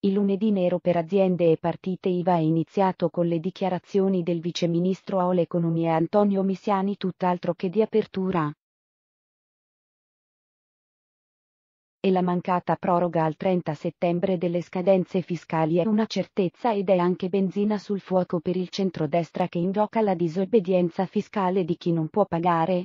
Il lunedì nero per aziende e partite IVA è iniziato con le dichiarazioni del viceministro all'economia Antonio Misiani tutt'altro che di apertura. E la mancata proroga al 30 settembre delle scadenze fiscali è una certezza ed è anche benzina sul fuoco per il centrodestra che invoca la disobbedienza fiscale di chi non può pagare,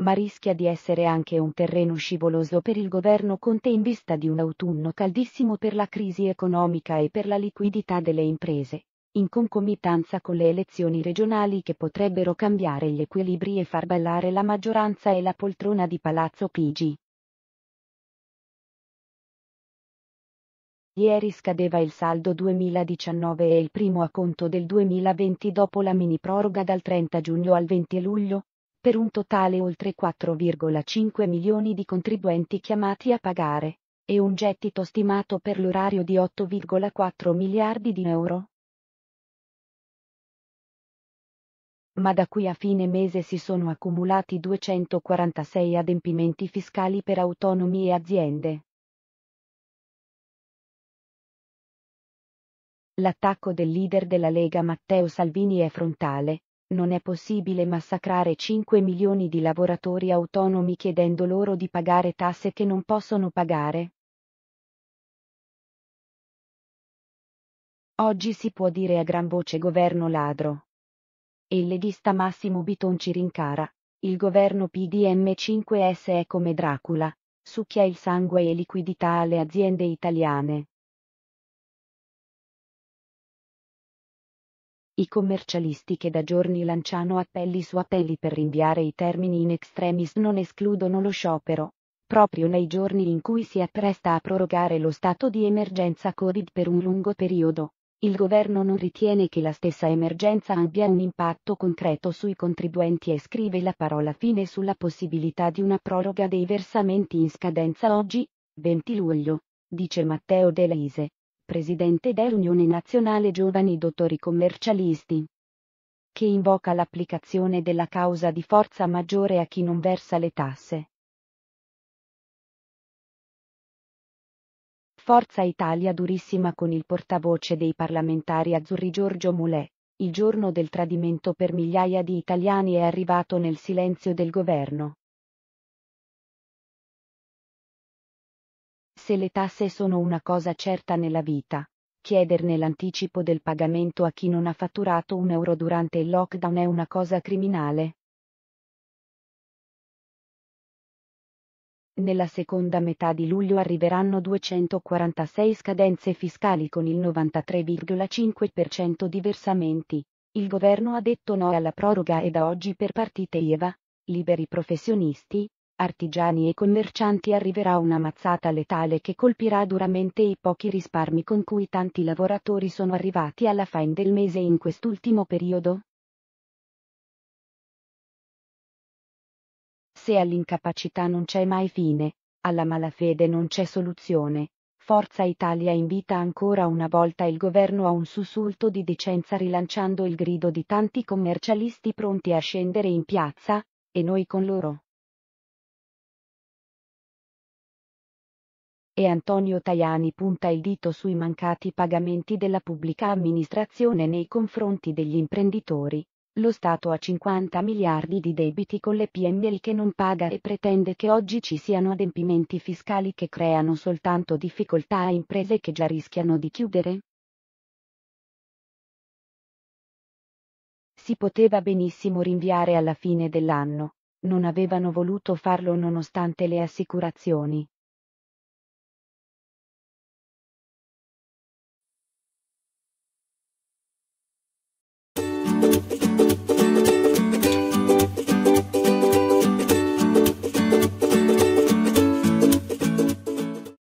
ma rischia di essere anche un terreno scivoloso per il governo Conte in vista di un autunno caldissimo per la crisi economica e per la liquidità delle imprese, in concomitanza con le elezioni regionali che potrebbero cambiare gli equilibri e far ballare la maggioranza e la poltrona di Palazzo Pigi. Ieri scadeva il saldo 2019 e il primo a conto del 2020 dopo la mini proroga dal 30 giugno al 20 luglio, per un totale oltre 4,5 milioni di contribuenti chiamati a pagare, e un gettito stimato per l'orario di 8,4 miliardi di euro. ma da qui a fine mese si sono accumulati 246 adempimenti fiscali per autonomi e aziende. L'attacco del leader della Lega Matteo Salvini è frontale, non è possibile massacrare 5 milioni di lavoratori autonomi chiedendo loro di pagare tasse che non possono pagare. Oggi si può dire a gran voce governo ladro. E il leghista Massimo Bitonci rincara, il governo PDM5S è come Dracula, succhia il sangue e liquidità alle aziende italiane. I commercialisti che da giorni lanciano appelli su appelli per rinviare i termini in extremis non escludono lo sciopero. Proprio nei giorni in cui si appresta a prorogare lo stato di emergenza Covid per un lungo periodo, il governo non ritiene che la stessa emergenza abbia un impatto concreto sui contribuenti e scrive la parola fine sulla possibilità di una proroga dei versamenti in scadenza oggi, 20 luglio, dice Matteo De Leise presidente dell'Unione Nazionale Giovani Dottori Commercialisti, che invoca l'applicazione della causa di forza maggiore a chi non versa le tasse. Forza Italia durissima con il portavoce dei parlamentari azzurri Giorgio Mulè. Il giorno del tradimento per migliaia di italiani è arrivato nel silenzio del governo. Se le tasse sono una cosa certa nella vita, chiederne l'anticipo del pagamento a chi non ha fatturato un euro durante il lockdown è una cosa criminale. Nella seconda metà di luglio arriveranno 246 scadenze fiscali con il 93,5% di versamenti. Il governo ha detto no alla proroga e da oggi per partite IVA, liberi professionisti, artigiani e commercianti arriverà una mazzata letale che colpirà duramente i pochi risparmi con cui tanti lavoratori sono arrivati alla fine del mese in quest'ultimo periodo? Se all'incapacità non c'è mai fine, alla malafede non c'è soluzione, Forza Italia invita ancora una volta il governo a un sussulto di decenza rilanciando il grido di tanti commercialisti pronti a scendere in piazza, e noi con loro. e Antonio Tajani punta il dito sui mancati pagamenti della pubblica amministrazione nei confronti degli imprenditori. Lo Stato ha 50 miliardi di debiti con le PMI che non paga e pretende che oggi ci siano adempimenti fiscali che creano soltanto difficoltà a imprese che già rischiano di chiudere? Si poteva benissimo rinviare alla fine dell'anno, non avevano voluto farlo nonostante le assicurazioni,